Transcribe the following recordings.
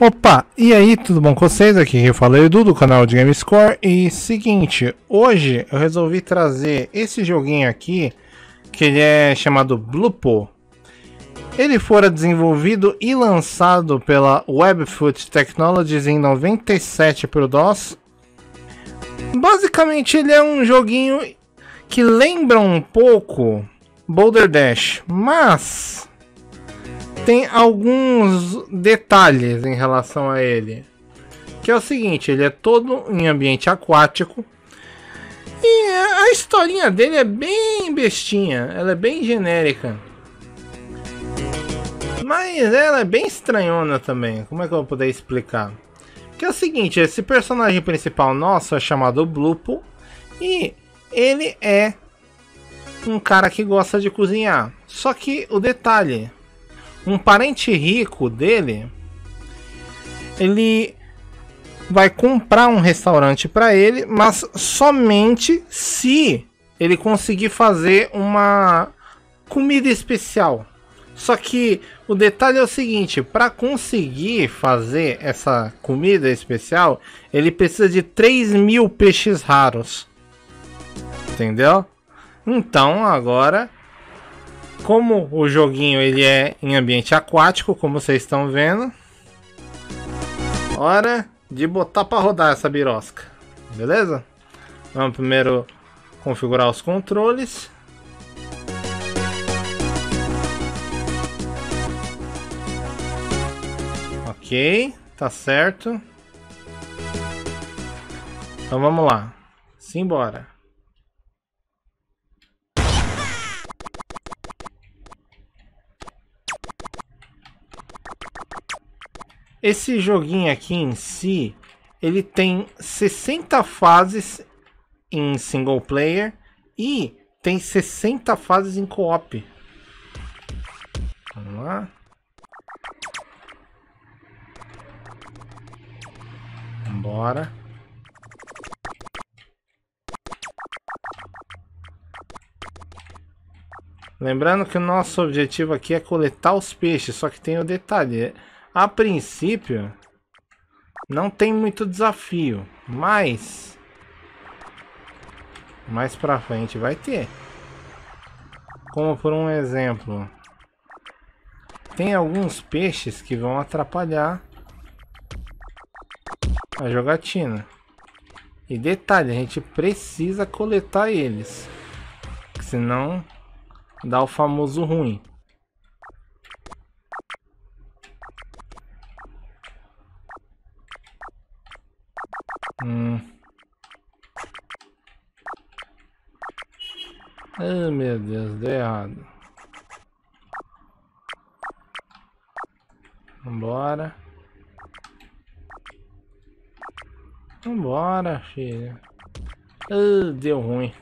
Opa, e aí, tudo bom com vocês? Aqui eu falei é Edu do canal de GameScore e seguinte, hoje eu resolvi trazer esse joguinho aqui que ele é chamado Bluepo Ele fora desenvolvido e lançado pela Webfoot Technologies em 97 para o DOS. Basicamente ele é um joguinho que lembra um pouco Boulder Dash, mas tem alguns detalhes em relação a ele. Que é o seguinte, ele é todo em ambiente aquático. E a historinha dele é bem bestinha, ela é bem genérica. Mas ela é bem estranhona também, como é que eu vou poder explicar? Que é o seguinte, esse personagem principal nosso é chamado Blupo e ele é um cara que gosta de cozinhar. Só que o detalhe, um parente rico dele, ele vai comprar um restaurante para ele, mas somente se ele conseguir fazer uma comida especial. Só que o detalhe é o seguinte: para conseguir fazer essa comida especial, ele precisa de 3 mil peixes raros. Entendeu? Então agora como o joguinho ele é em ambiente aquático, como vocês estão vendo. Hora de botar para rodar essa birosca. Beleza? Vamos primeiro configurar os controles. Ok, tá certo. Então vamos lá. Simbora. Esse joguinho aqui em si, ele tem 60 fases em single player e tem 60 fases em co-op. Vamos lá. Bora. Lembrando que o nosso objetivo aqui é coletar os peixes, só que tem o um detalhe, é a princípio, não tem muito desafio, mas... Mais pra frente vai ter. Como por um exemplo, tem alguns peixes que vão atrapalhar a jogatina. E detalhe, a gente precisa coletar eles. Senão dá o famoso ruim. Ai ah, meu Deus, deu errado. Vambora. Vambora, filho. Uh, deu ruim.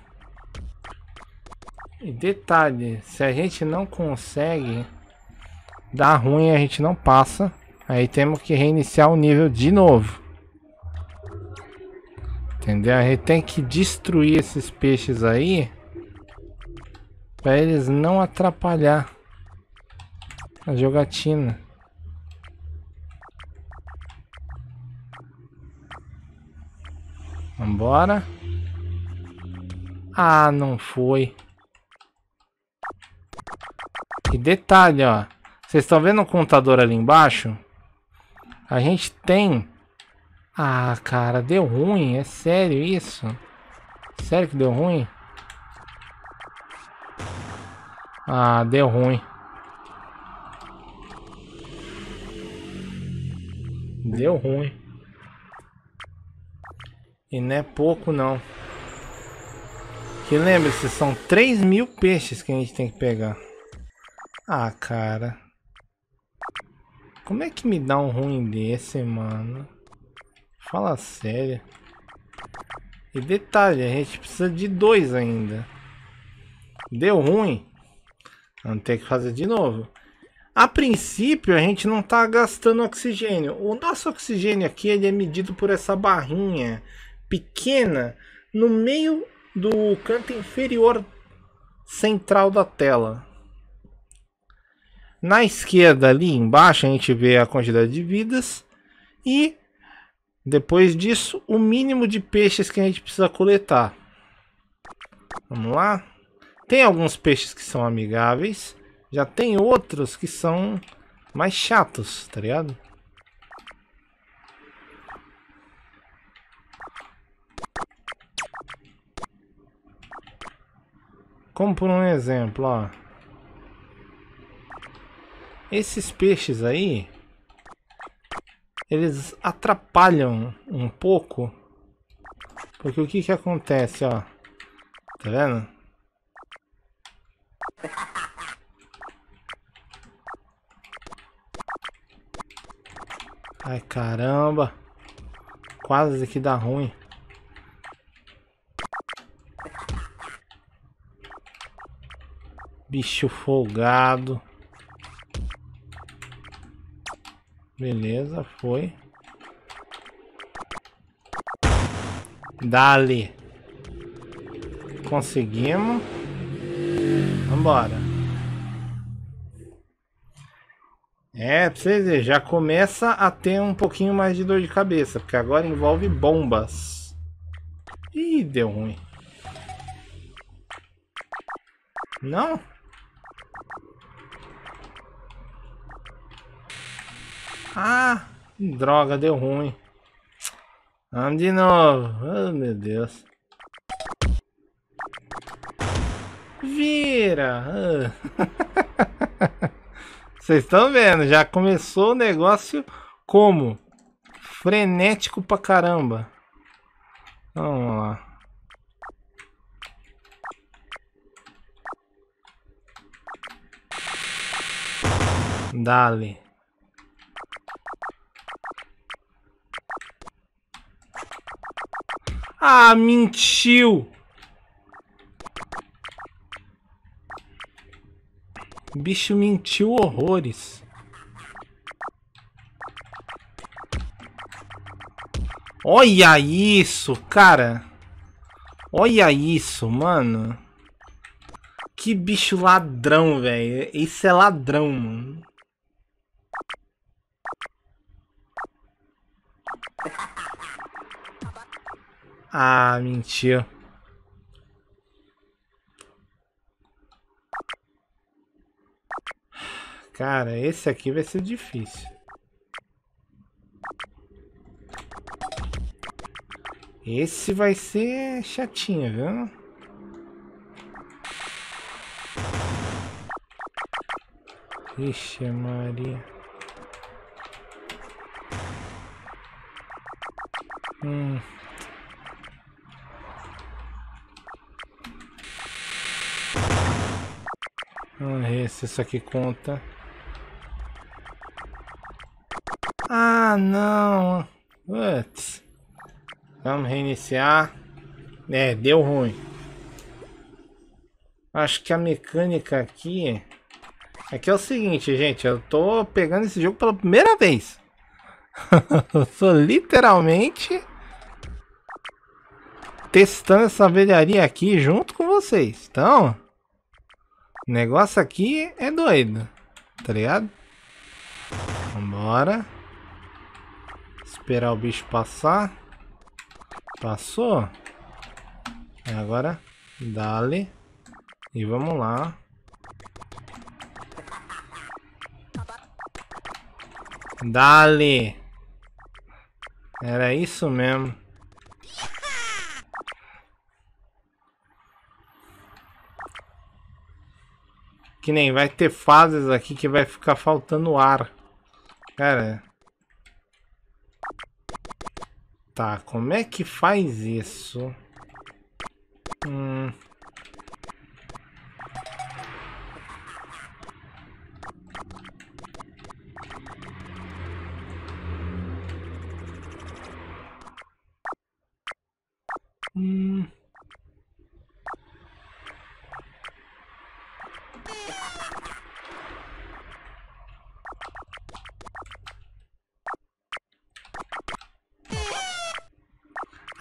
E detalhe, se a gente não consegue dar ruim, a gente não passa. Aí temos que reiniciar o nível de novo. Entendeu? A gente tem que destruir esses peixes aí para eles não atrapalhar a jogatina. Vambora. Ah, não foi. E detalhe, ó. Vocês estão vendo o contador ali embaixo? A gente tem... Ah, cara, deu ruim. É sério isso? Sério que deu ruim? Ah, deu ruim. Deu ruim. E não é pouco não. Que lembre-se, são 3 mil peixes que a gente tem que pegar. Ah, cara. Como é que me dá um ruim desse, mano? Fala sério. E detalhe, a gente precisa de dois ainda. Deu ruim? Vamos ter que fazer de novo. A princípio, a gente não está gastando oxigênio. O nosso oxigênio aqui ele é medido por essa barrinha pequena no meio do canto inferior central da tela. Na esquerda, ali embaixo, a gente vê a quantidade de vidas. E depois disso, o mínimo de peixes que a gente precisa coletar. Vamos lá. Tem alguns peixes que são amigáveis, já tem outros que são mais chatos, tá ligado? Como por um exemplo, ó. Esses peixes aí, eles atrapalham um pouco. Porque o que que acontece, ó. Tá vendo? Ai, caramba. Quase que dá ruim. Bicho folgado. Beleza, foi. Dali. Conseguimos. Vambora. É, pra vocês verem, já começa a ter um pouquinho mais de dor de cabeça, porque agora envolve bombas. Ih, deu ruim. Não? Ah, droga, deu ruim. Vamos de novo. Oh, meu Deus. Vira! Ah. Vocês estão vendo, já começou o negócio como? Frenético pra caramba. Vamos lá. Dale. Ah, mentiu! bicho mentiu horrores. Olha isso, cara. Olha isso, mano. Que bicho ladrão, velho. Isso é ladrão, mano. Ah, mentira. Cara, esse aqui vai ser difícil. Esse vai ser chatinho, viu? Ixi, Maria. Hum. Vamos ver se isso aqui conta. não. Putz. Vamos reiniciar. É, deu ruim. Acho que a mecânica aqui... Aqui é, é o seguinte, gente. Eu tô pegando esse jogo pela primeira vez. eu tô literalmente... Testando essa velharia aqui junto com vocês. Então... O negócio aqui é doido. Tá ligado? Vambora. Esperar o bicho passar. Passou. E é, agora, dale. E vamos lá. Dale. Era isso mesmo. Que nem vai ter fases aqui que vai ficar faltando ar. Cara, Tá, como é que faz isso? Hum...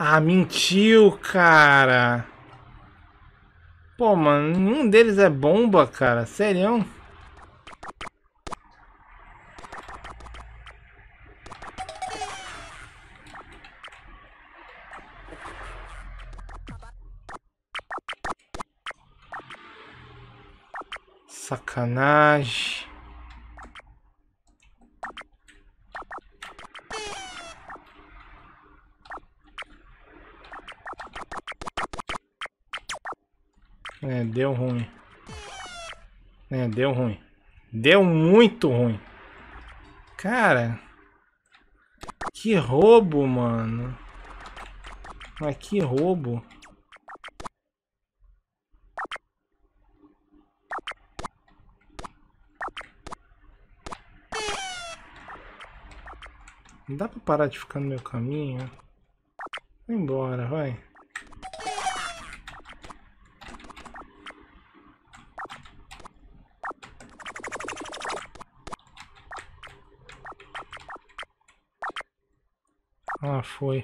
Ah, mentiu, cara. Pô, mano, nenhum deles é bomba, cara. Sério? Sacanagem. Deu ruim. É, deu ruim. Deu muito ruim. Cara. Que roubo, mano. Mas que roubo. Não dá pra parar de ficar no meu caminho? Vai embora, vai. Ah, foi.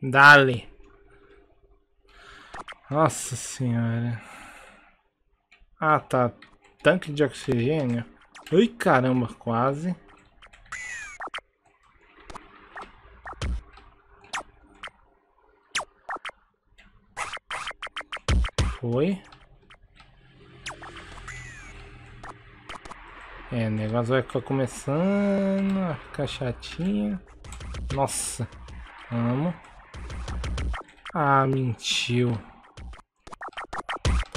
Dale. Nossa senhora. Ah, tá. Tanque de oxigênio. Ui, caramba, quase. foi. É, o negócio vai ficar começando a ficar chatinho. Nossa, amo. Ah, mentiu.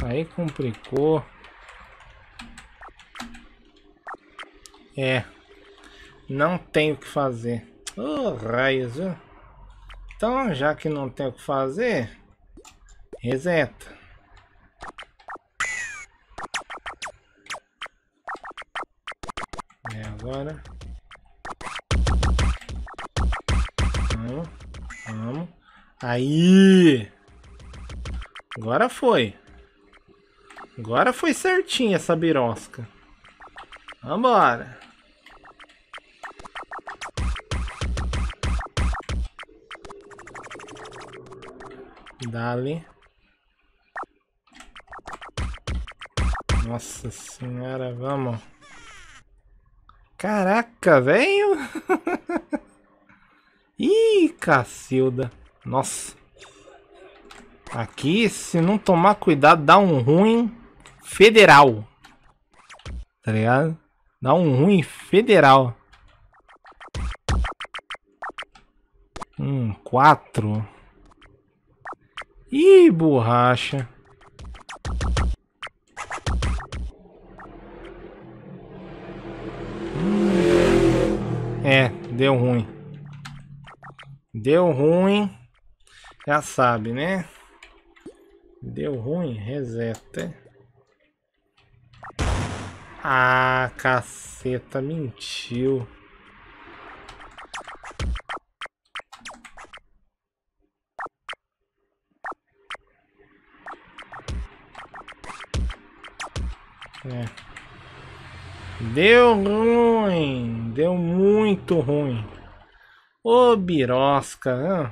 Aí complicou. É. Não tem o que fazer. Ô, oh, raios, viu? Então, já que não tem o que fazer, reseta. agora. Vamos, vamos. Aí! Agora foi. Agora foi certinho essa birosca. Vambora. Dali. Nossa senhora, vamos. Caraca, velho! Ih, cacilda. Nossa. Aqui, se não tomar cuidado, dá um ruim federal. Tá ligado? Dá um ruim federal. Um, quatro. Ih, borracha. É, deu ruim. Deu ruim. Já sabe, né? Deu ruim, reseta. Ah, caceta, mentiu. É. Deu ruim. Deu muito ruim. Ô, birosca. Né?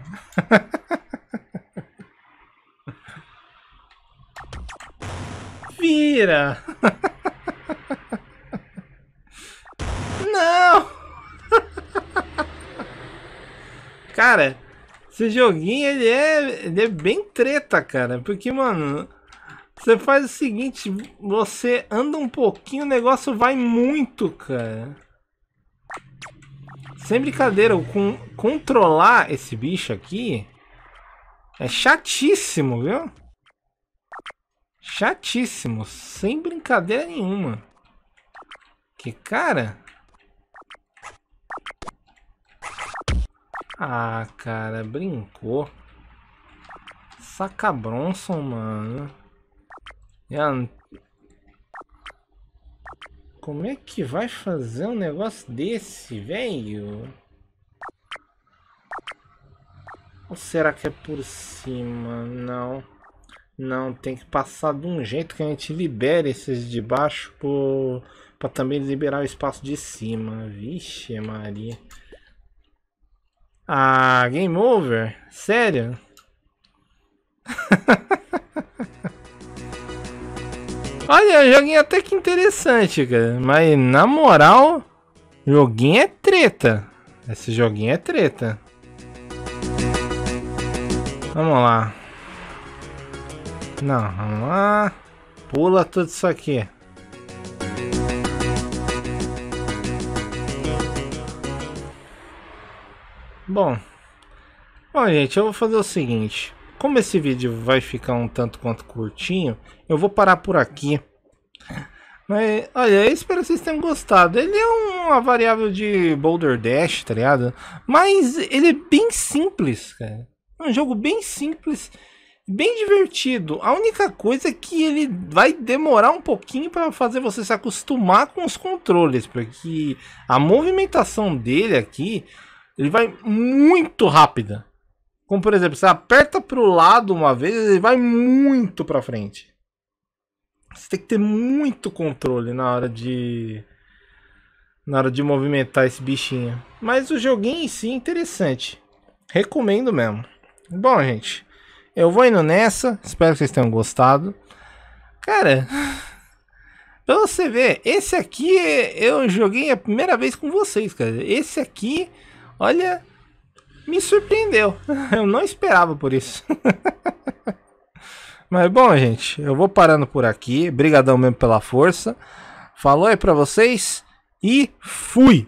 Vira. Não. Cara, esse joguinho, ele é, ele é bem treta, cara. Porque, mano... Você faz o seguinte, você anda um pouquinho, o negócio vai muito, cara. Sem brincadeira, com, controlar esse bicho aqui é chatíssimo, viu? Chatíssimo, sem brincadeira nenhuma. Que cara... Ah, cara, brincou. Saca Bronson, mano. Como é que vai fazer um negócio desse, velho? Ou será que é por cima? Não. Não, tem que passar de um jeito que a gente libere esses de baixo para também liberar o espaço de cima. Vixe Maria. Ah, game over? Sério? Olha, joguinho é até que interessante, cara. Mas na moral, joguinho é treta. Esse joguinho é treta. Vamos lá. Não, vamos lá. Pula tudo isso aqui. Bom. Bom, gente, eu vou fazer o seguinte. Como esse vídeo vai ficar um tanto quanto curtinho, eu vou parar por aqui. Mas, olha, eu espero que vocês tenham gostado. Ele é uma variável de Boulder Dash, tá ligado? Mas ele é bem simples, cara. É um jogo bem simples, bem divertido. A única coisa é que ele vai demorar um pouquinho para fazer você se acostumar com os controles. Porque a movimentação dele aqui, ele vai muito rápida. Como por exemplo, você aperta para o lado uma vez, ele vai muito para frente. Você tem que ter muito controle na hora de na hora de movimentar esse bichinho. Mas o joguinho em si é interessante. Recomendo mesmo. Bom, gente, eu vou indo nessa. Espero que vocês tenham gostado. Cara, pra você ver, esse aqui é, eu joguei a primeira vez com vocês, cara. Esse aqui, olha, me surpreendeu. Eu não esperava por isso. Mas bom, gente, eu vou parando por aqui. Obrigadão mesmo pela força. Falou aí para vocês e fui.